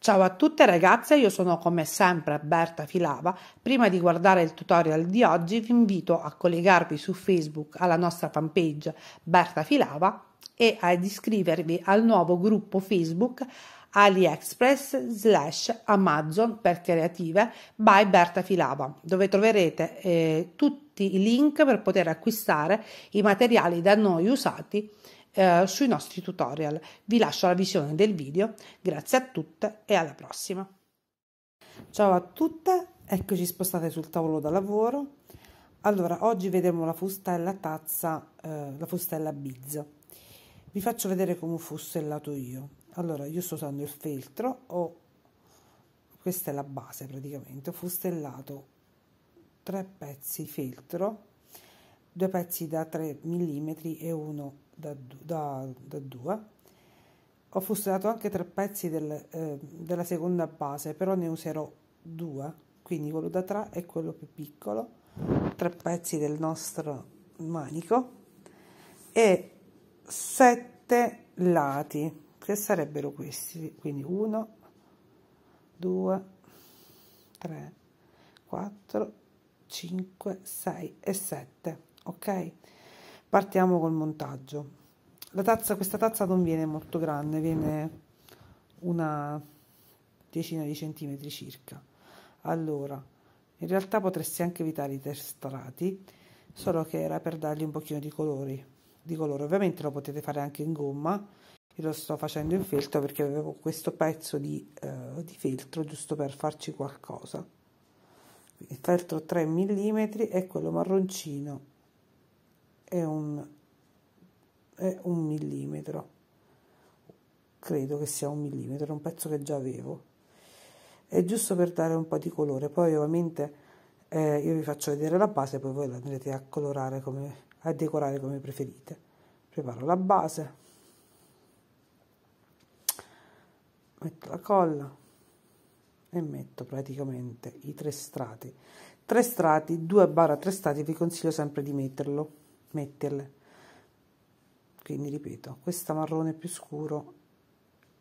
Ciao a tutte ragazze, io sono come sempre Berta Filava. Prima di guardare il tutorial di oggi vi invito a collegarvi su Facebook alla nostra fanpage Berta Filava e ad iscrivervi al nuovo gruppo Facebook AliExpress slash Amazon per creative by Berta Filava, dove troverete eh, tutti i link per poter acquistare i materiali da noi usati eh, sui nostri tutorial. Vi lascio la visione del video, grazie a tutte e alla prossima. Ciao a tutte, eccoci spostate sul tavolo da lavoro. Allora, oggi vedremo la fustella tazza, eh, la fustella bizza. Vi faccio vedere come ho fustellato io. Allora, io sto usando il feltro, ho, questa è la base praticamente, ho fustellato tre pezzi feltro, due pezzi da 3 mm e uno da, da, da due ho fustonato anche tre pezzi del, eh, della seconda base però ne userò due quindi quello da tre e quello più piccolo tre pezzi del nostro manico e sette lati che sarebbero questi quindi uno, due, tre, quattro, cinque, sei e sette, ok partiamo col montaggio la tazza questa tazza non viene molto grande viene una decina di centimetri circa allora in realtà potresti anche evitare i tre strati solo che era per dargli un pochino di colori di colore ovviamente lo potete fare anche in gomma io lo sto facendo in feltro perché avevo questo pezzo di, eh, di feltro giusto per farci qualcosa il feltro 3 mm e quello marroncino è un, è un millimetro, credo che sia un millimetro, un pezzo che già avevo. È giusto per dare un po' di colore, poi ovviamente eh, io vi faccio vedere la base, poi voi la andrete a colorare come a decorare come preferite. Preparo la base, metto la colla e metto praticamente i tre strati. Tre strati, 2 barra tre strati, vi consiglio sempre di metterlo metterle quindi ripeto questa marrone più scuro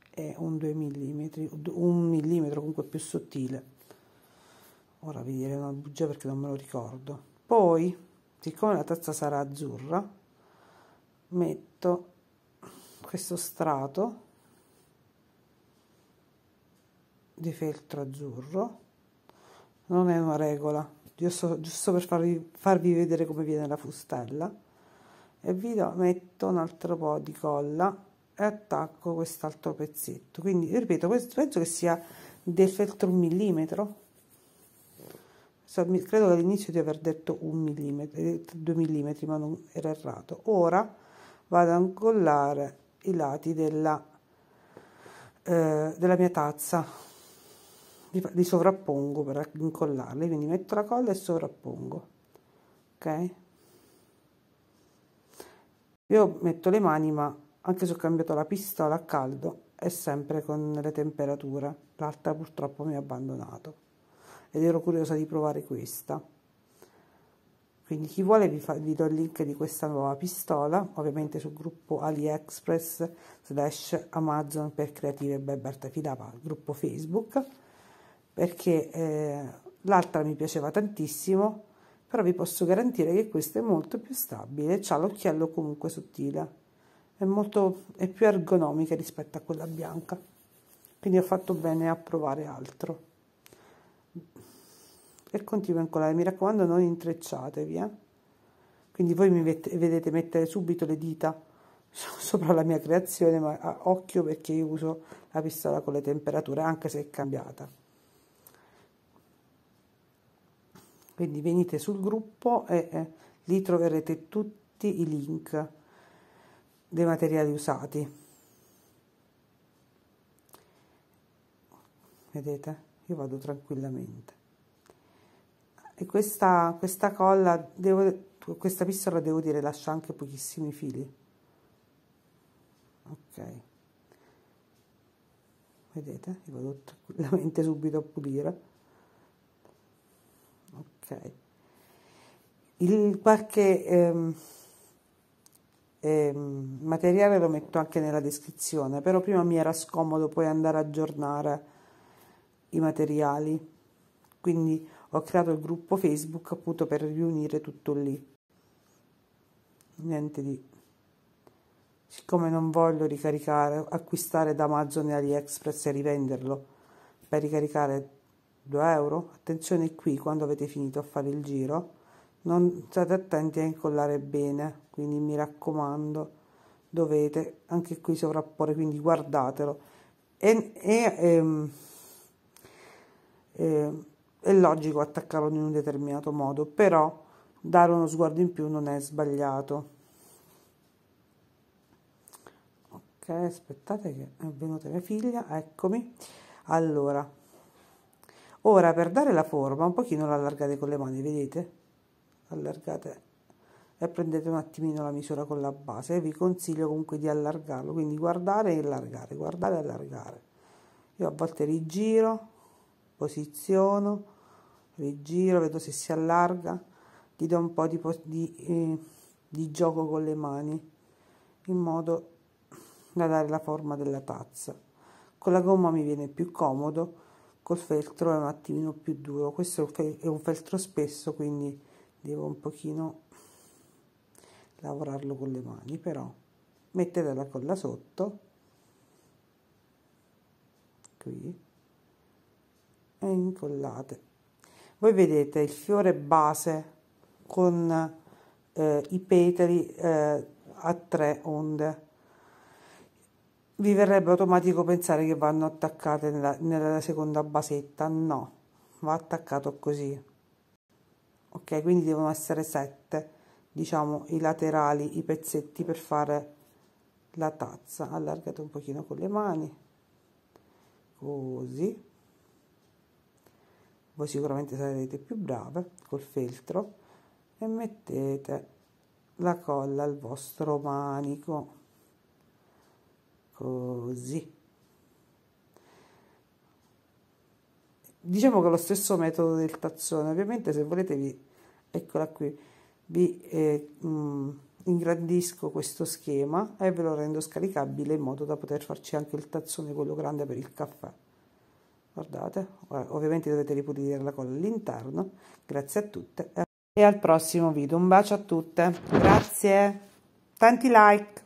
è un 2 mm un millimetro comunque più sottile ora vi direi una bugia perché non me lo ricordo poi siccome la tazza sarà azzurra metto questo strato di feltro azzurro non è una regola giusto, giusto per farvi, farvi vedere come viene la fustella e vi do, metto un altro po' di colla e attacco quest'altro pezzetto quindi ripeto questo penso che sia del feltro un millimetro so, mi, credo che all'inizio di aver detto un millimetro eh, due millimetri ma non era errato ora vado a incollare i lati della, eh, della mia tazza li, li sovrappongo per incollarli, quindi metto la colla e sovrappongo, ok? Io metto le mani, ma anche se ho cambiato la pistola a caldo, è sempre con le temperature. L'altra purtroppo mi ha abbandonato ed ero curiosa di provare questa. Quindi chi vuole vi, fa, vi do il link di questa nuova pistola, ovviamente sul gruppo AliExpress slash Amazon per creative e bebarte filava, gruppo Facebook perché eh, l'altra mi piaceva tantissimo, però vi posso garantire che questa è molto più stabile, ha l'occhiello comunque sottile, è, molto, è più ergonomica rispetto a quella bianca, quindi ho fatto bene a provare altro. E continuo a incollare, mi raccomando non intrecciatevi, eh? quindi voi mi vedete mettere subito le dita sopra la mia creazione, ma occhio perché io uso la pistola con le temperature, anche se è cambiata. quindi venite sul gruppo e eh, lì troverete tutti i link dei materiali usati vedete io vado tranquillamente e questa, questa colla devo questa pistola devo dire lascia anche pochissimi fili ok vedete io vado tranquillamente subito a pulire Okay. Il, qualche ehm, ehm, materiale lo metto anche nella descrizione, però prima mi era scomodo poi andare a aggiornare i materiali, quindi ho creato il gruppo Facebook appunto per riunire tutto lì. Niente di... Siccome non voglio ricaricare, acquistare da Amazon e AliExpress e rivenderlo, per ricaricare 2 euro? Attenzione qui, quando avete finito a fare il giro, non state attenti a incollare bene, quindi mi raccomando, dovete anche qui sovrapporre, quindi guardatelo. E, e, e, ehm, e ehm, è logico attaccarlo in un determinato modo, però dare uno sguardo in più non è sbagliato. Ok, aspettate che è venuta mia figlia, eccomi. Allora, Ora per dare la forma un pochino allargate con le mani, vedete? Allargate e prendete un attimino la misura con la base. Vi consiglio comunque di allargarlo, quindi guardare e allargare, guardare e allargare. Io a volte rigiro, posiziono, rigiro, vedo se si allarga, gli do un po' di, di, eh, di gioco con le mani in modo da dare la forma della tazza. Con la gomma mi viene più comodo col feltro è un attimino più duro questo è un feltro spesso quindi devo un pochino lavorarlo con le mani però mettete la colla sotto qui e incollate voi vedete il fiore base con eh, i petali eh, a tre onde vi verrebbe automatico pensare che vanno attaccate nella, nella seconda basetta, no, va attaccato così. Ok, quindi devono essere sette, diciamo, i laterali, i pezzetti per fare la tazza. Allargate un pochino con le mani, così. Voi sicuramente sarete più brave col feltro e mettete la colla al vostro manico così diciamo che è lo stesso metodo del tazzone ovviamente se volete vi eccola qui vi eh, mh, ingrandisco questo schema e ve lo rendo scaricabile in modo da poter farci anche il tazzone quello grande per il caffè guardate ovviamente dovete ripulire la colla all'interno grazie a tutte e al prossimo video un bacio a tutte grazie tanti like